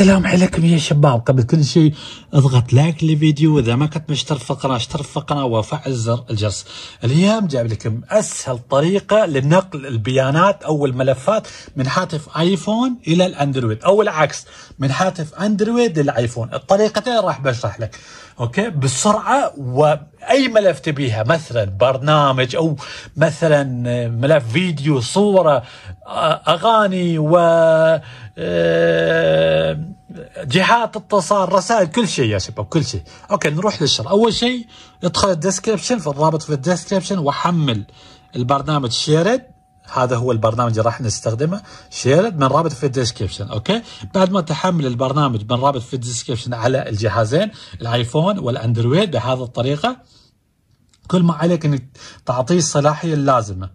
السلام عليكم يا شباب قبل كل شيء اضغط لايك للفيديو واذا ما كنت مشترك في القناه اشترك في القناه وفعل زر الجرس اليوم جايب لكم اسهل طريقه لنقل البيانات او الملفات من هاتف ايفون الى الاندرويد او العكس من هاتف اندرويد للايفون الطريقتين راح بشرح لك اوكي بسرعه و اي ملف تبيها مثلا برنامج او مثلا آه، ملف فيديو صوره آه، اغاني و آه، جهات اتصال رسائل كل شيء يا شباب كل شيء اوكي نروح للشر اول شيء ادخل الديسكربشن في الرابط في الديسكربشن وحمل البرنامج شيرد هذا هو البرنامج اللي راح نستخدمه شيرد من رابط في الديسكربشن اوكي بعد ما تحمل البرنامج من رابط في الديسكربشن على الجهازين الايفون والاندرويد بهذه الطريقه كل ما عليك انك تعطيه الصلاحيه اللازمه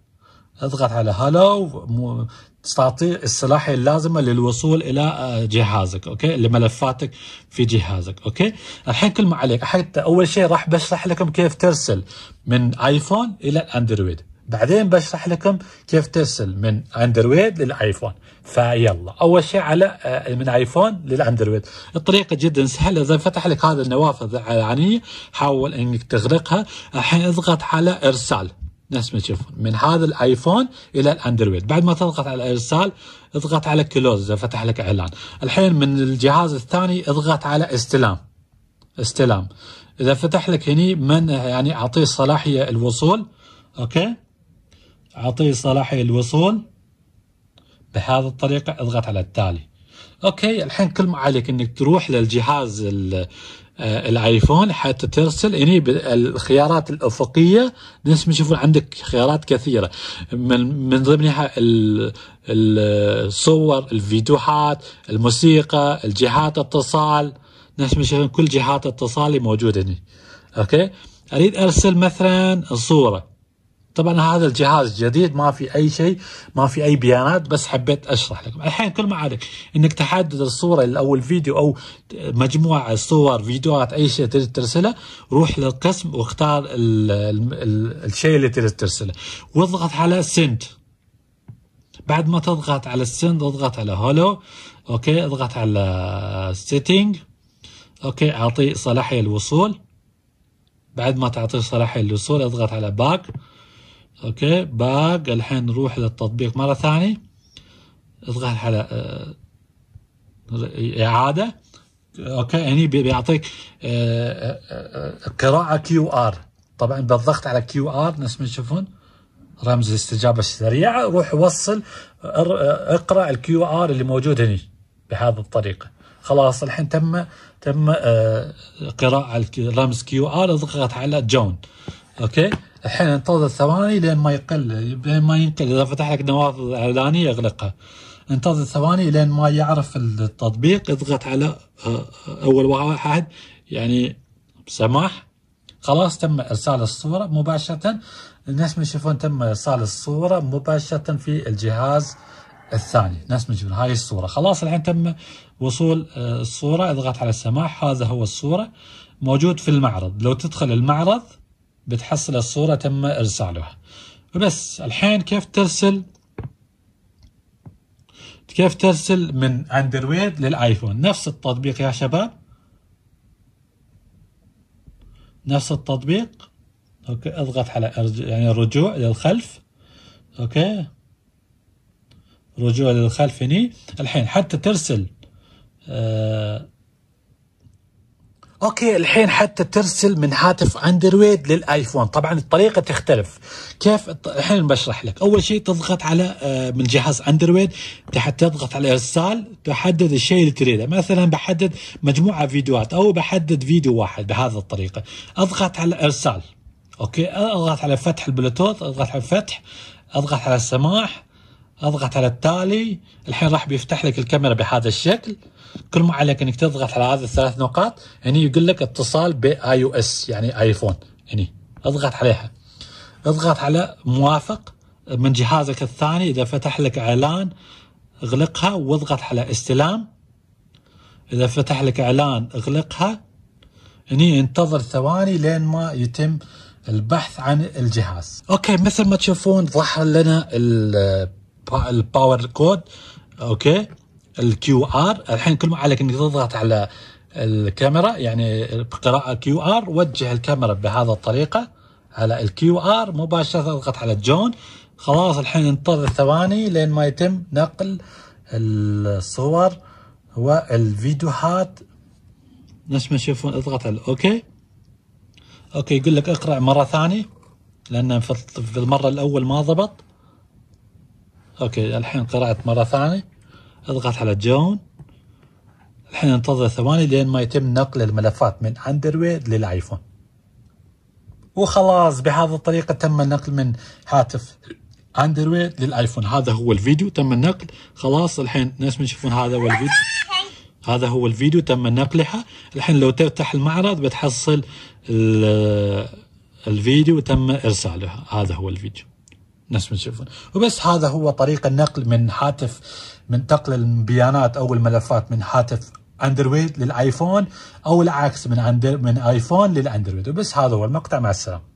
اضغط على هالو تعطي الصلاحيه اللازمه للوصول الى آه، جهازك اوكي لملفاتك في جهازك اوكي الحين كل ما عليك حتى اول شيء راح بشرح لكم كيف ترسل من ايفون الى أندرويد بعدين بشرح لكم كيف ترسل من اندرويد للايفون فيلا اول شيء على آه، من ايفون للاندرويد الطريقه جدا سهله اذا فتح لك هذا النوافذ العلانيه حاول انك تغلقها الحين اضغط على ارسال نفس ما تشوفون من هذا الايفون الى الاندرويد بعد ما تضغط على ارسال اضغط على كلوز اذا فتح لك اعلان الحين من الجهاز الثاني اضغط على استلام استلام اذا فتح لك هني من يعني اعطيه صلاحيه الوصول اوكي أعطيه صلاحية الوصول بهذه الطريقة اضغط على التالي أوكي الحين كل ما عليك أنك تروح للجهاز آه، الايفون حتى ترسل هني يعني الخيارات الافقيه نفس ما تشوفون عندك خيارات كثيره من من ضمنها الصور الفيديوهات الموسيقى الجهات اتصال نفس ما تشوفون كل جهات اتصالي موجوده هنا اوكي اريد ارسل مثلا صوره طبعا هذا الجهاز جديد ما في اي شيء ما في اي بيانات بس حبيت اشرح لكم الحين كل ما عليك انك تحدد الصوره او الفيديو او مجموعه صور فيديوهات اي شيء تريد ترسله روح للقسم واختار الشيء اللي تريد ترسله واضغط على سنت بعد ما تضغط على السند اضغط على هولو اوكي اضغط على سيتنج اوكي اعطيه صلاحيه الوصول بعد ما تعطيه صلاحيه الوصول اضغط على باك اوكي باق الحين نروح للتطبيق مره ثانيه اضغط على آه، اعاده اوكي يعني بيعطيك آه، آه، قراءه كيو ار طبعا بالضغط على كيو ار نفس ما تشوفون رمز الاستجابه السريعه روح وصل اقرا الكيو ار اللي موجود هني بهذه الطريقه خلاص الحين تم تم قراءه رمز كيو ار اضغط على جون اوكي الحين انتظر ثواني لين ما يقل لين ما ينقل اذا فتح لك نوافذ اعلانيه اغلقها انتظر ثواني لين ما يعرف التطبيق اضغط على آه، آه، اول واحد يعني سماح خلاص تم ارسال الصوره مباشره نفس ما يشوفون تم ارسال الصوره مباشره في الجهاز الثاني نفس ما تشوفون هاي الصوره خلاص الحين تم وصول آه، الصوره اضغط على السماح هذا هو الصوره موجود في المعرض لو تدخل المعرض بتحصل الصورة تم إرسالها بس الحين كيف ترسل كيف ترسل من اندرويد للايفون نفس التطبيق يا شباب نفس التطبيق اوكي اضغط على يعني الرجوع للخلف اوكي رجوع للخلف هني الحين حتى ترسل آه اوكي الحين حتى ترسل من هاتف اندرويد للايفون طبعا الطريقه تختلف كيف الحين بشرح لك اول شيء تضغط على آه، من جهاز اندرويد تحت تضغط على ارسال تحدد الشيء اللي تريده مثلا بحدد مجموعه فيديوهات او بحدد فيديو واحد بهذه الطريقه اضغط على ارسال اوكي اضغط على فتح البلوتوث اضغط على فتح اضغط على السماح اضغط على التالي الحين راح بيفتح لك الكاميرا بهذا الشكل كل ما عليك انك تضغط على هذه الثلاث نقاط هني يقول لك اتصال باي او اس يعني ايفون هني اضغط عليها اضغط على موافق من جهازك الثاني اذا فتح لك اعلان اغلقها واضغط على استلام اذا فتح لك اعلان اغلقها هني انتظر ثواني لين ما يتم البحث عن الجهاز اوكي مثل ما تشوفون ظهر لنا الباور كود اوكي الكيو ار الحين كل ما عليك انك تضغط على الكاميرا يعني بقراءه كيو ار وجه الكاميرا بهذا الطريقه على الكيو ار مباشره اضغط على الجون خلاص الحين انتظر ثواني لين ما يتم نقل الصور والفيديوهات نفس ما تشوفون اضغط على اوكي اوكي يقول لك اقرا مره ثانيه لان في المره الاول ما ضبط اوكي الحين قرأت مرة ثانية اضغط على جون الحين انتظر ثواني لين ما يتم نقل الملفات من اندرويد للايفون وخلاص بهذه الطريقة تم النقل من هاتف اندرويد للايفون هذا هو الفيديو تم النقل خلاص الحين نفس ما تشوفون هذا هو الفيديو هذا هو الفيديو تم نقلها الحين لو تفتح المعرض بتحصل الفيديو تم ارساله هذا هو الفيديو نفس ما تشوفون وبس هذا هو طريق النقل من هاتف من نقل البيانات او الملفات من هاتف اندرويد للايفون او العكس من عندر من ايفون للاندرويد وبس هذا هو المقطع مع السلامه